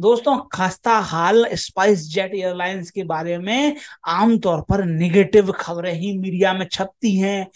दोस्तों खस्ता हाल spice jet airlines के बारे में आमतौर पर निगेटिव खबरें ही मीडिया में छपती हैं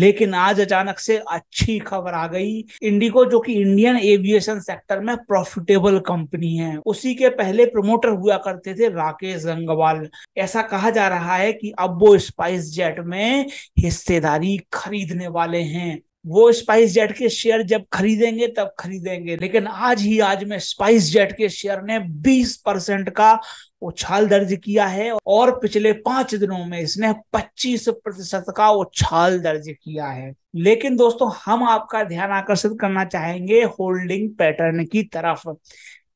लेकिन आज अचानक से अच्छी खबर आ गई इंडिगो जो कि इंडियन एविएशन सेक्टर में प्रॉफिटेबल कंपनी है उसी के पहले प्रमोटर हुआ करते थे राकेश गंगवाल ऐसा कहा जा रहा है कि अब वो स्पाइस जेट में हिस्सेदारी खरीदने वाले हैं वो स्पाइस जेट के शेयर जब खरीदेंगे तब खरीदेंगे लेकिन आज ही आज में स्पाइस जेट के शेयर ने 20 परसेंट का उछाल दर्ज किया है और पिछले पांच दिनों में इसने 25 प्रतिशत का उछाल दर्ज किया है लेकिन दोस्तों हम आपका ध्यान आकर्षित करना चाहेंगे होल्डिंग पैटर्न की तरफ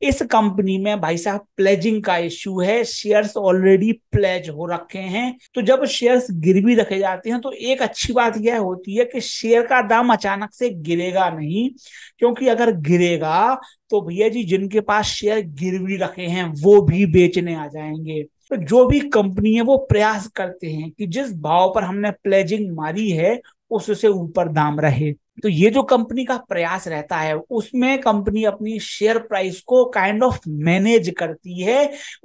इस कंपनी में भाई साहब प्लेजिंग का इश्यू है शेयर्स ऑलरेडी प्लेज हो रखे हैं तो जब शेयर्स गिरवी रखे जाते हैं तो एक अच्छी बात यह होती है कि शेयर का दाम अचानक से गिरेगा नहीं क्योंकि अगर गिरेगा तो भैया जी जिनके पास शेयर गिरवी रखे हैं वो भी बेचने आ जाएंगे तो जो भी कंपनी है वो प्रयास करते हैं कि जिस भाव पर हमने प्लेजिंग मारी है उससे ऊपर दाम रहे तो ये जो कंपनी का प्रयास रहता है उसमें कंपनी अपनी शेयर प्राइस को काइंड ऑफ मैनेज करती है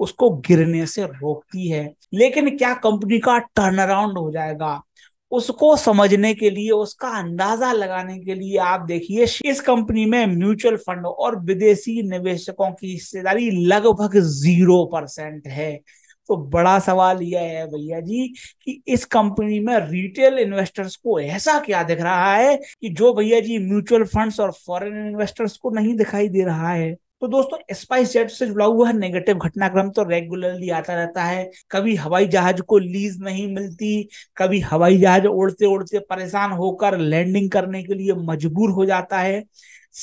उसको गिरने से रोकती है लेकिन क्या कंपनी का टर्न अराउंड हो जाएगा उसको समझने के लिए उसका अंदाजा लगाने के लिए आप देखिए इस कंपनी में म्यूचुअल फंड और विदेशी निवेशकों की हिस्सेदारी लगभग जीरो परसेंट है तो बड़ा सवाल यह है भैया जी कि इस कंपनी में रिटेल इन्वेस्टर्स को ऐसा क्या दिख रहा है कि जो भैया जी म्यूचुअल फंड्स और फॉरेन इन्वेस्टर्स को नहीं दिखाई दे रहा है तो दोस्तों स्पाइस जेट से जुड़ा हुआ नेगेटिव घटनाक्रम तो रेगुलरली आता रहता है कभी हवाई जहाज को लीज नहीं मिलती कभी हवाई जहाज उड़ते उड़ते परेशान होकर लैंडिंग करने के लिए मजबूर हो जाता है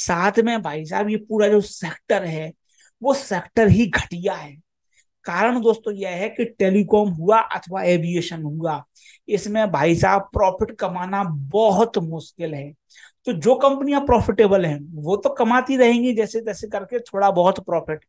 साथ में भाई साहब ये पूरा जो सेक्टर है वो सेक्टर ही घटिया है कारण दोस्तों यह है कि टेलीकॉम हुआ अथवा एविएशन हुआ इसमें भाई साहब प्रॉफिट कमाना बहुत मुश्किल है तो जो कंपनियां प्रॉफिटेबल हैं वो तो कमाती रहेंगी जैसे तैसे करके थोड़ा बहुत प्रॉफिट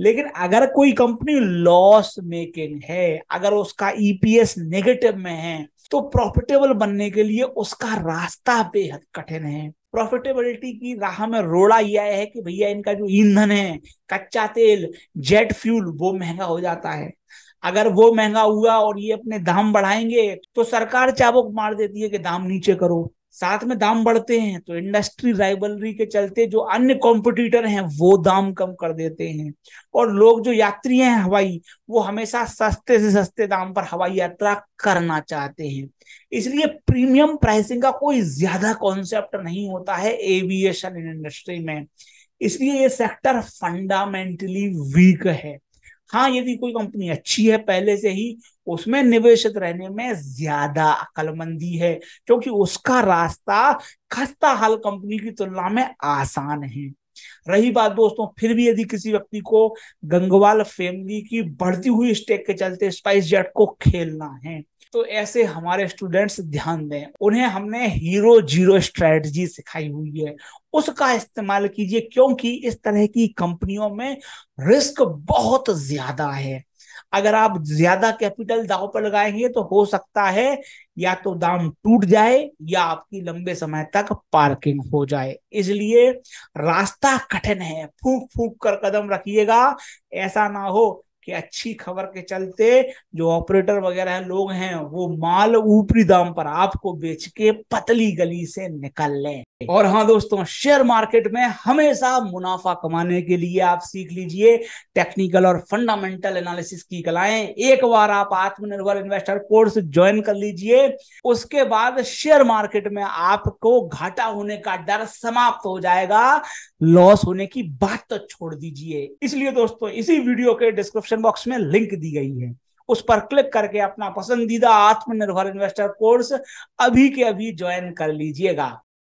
लेकिन अगर कोई कंपनी लॉस मेकिंग है अगर उसका ईपीएस e नेगेटिव में है तो प्रॉफिटेबल बनने के लिए उसका रास्ता बेहद कठिन है प्रॉफिटेबिलिटी की राह में रोड़ा यह है कि भैया इनका जो ईंधन है कच्चा तेल जेट फ्यूल वो महंगा हो जाता है अगर वो महंगा हुआ और ये अपने दाम बढ़ाएंगे तो सरकार चाबुक मार देती है कि दाम नीचे करो साथ में दाम बढ़ते हैं तो इंडस्ट्री राइवलरी के चलते जो अन्य कॉम्पिटिटर हैं वो दाम कम कर देते हैं और लोग जो यात्री हैं हवाई वो हमेशा सस्ते से सस्ते दाम पर हवाई यात्रा करना चाहते हैं इसलिए प्रीमियम प्राइसिंग का कोई ज्यादा कॉन्सेप्ट नहीं होता है एविएशन इंडस्ट्री में इसलिए ये सेक्टर फंडामेंटली वीक है हाँ यदि कोई कंपनी अच्छी है पहले से ही उसमें निवेशित रहने में ज्यादा अकलमंदी है क्योंकि उसका रास्ता खस्ता हाल कंपनी की तुलना में आसान है रही बात दोस्तों फिर भी यदि किसी व्यक्ति को गंगवाल फैमिली की बढ़ती हुई स्टेक के चलते स्पाइस जेट को खेलना है तो ऐसे हमारे स्टूडेंट्स ध्यान दें उन्हें हमने हीरो जीरो स्ट्रेटजी सिखाई हुई है उसका इस्तेमाल कीजिए क्योंकि इस तरह की कंपनियों में रिस्क बहुत ज्यादा है अगर आप ज्यादा कैपिटल दाव पर लगाएंगे तो हो सकता है या तो दाम टूट जाए या आपकी लंबे समय तक पार्किंग हो जाए इसलिए रास्ता कठिन है फूक फूक कर कदम रखिएगा ऐसा ना हो कि अच्छी खबर के चलते जो ऑपरेटर वगैरह लोग हैं वो माल ऊपरी दाम पर आपको बेच के पतली गली से निकल लें और हाँ दोस्तों शेयर मार्केट में हमेशा मुनाफा कमाने के लिए आप सीख लीजिए टेक्निकल और फंडामेंटल एनालिसिस की कलाएं एक बार आप आत्मनिर्भर इन्वेस्टर कोर्स ज्वाइन कर लीजिए उसके बाद शेयर मार्केट में आपको घाटा होने का डर समाप्त हो जाएगा लॉस होने की बात तो छोड़ दीजिए इसलिए दोस्तों इसी वीडियो के डिस्क्रिप्शन डिस्क्रिप्शन बॉक्स में लिंक दी गई है उस पर क्लिक करके अपना पसंदीदा आत्मनिर्भर इन्वेस्टर कोर्स अभी के अभी ज्वाइन कर लीजिएगा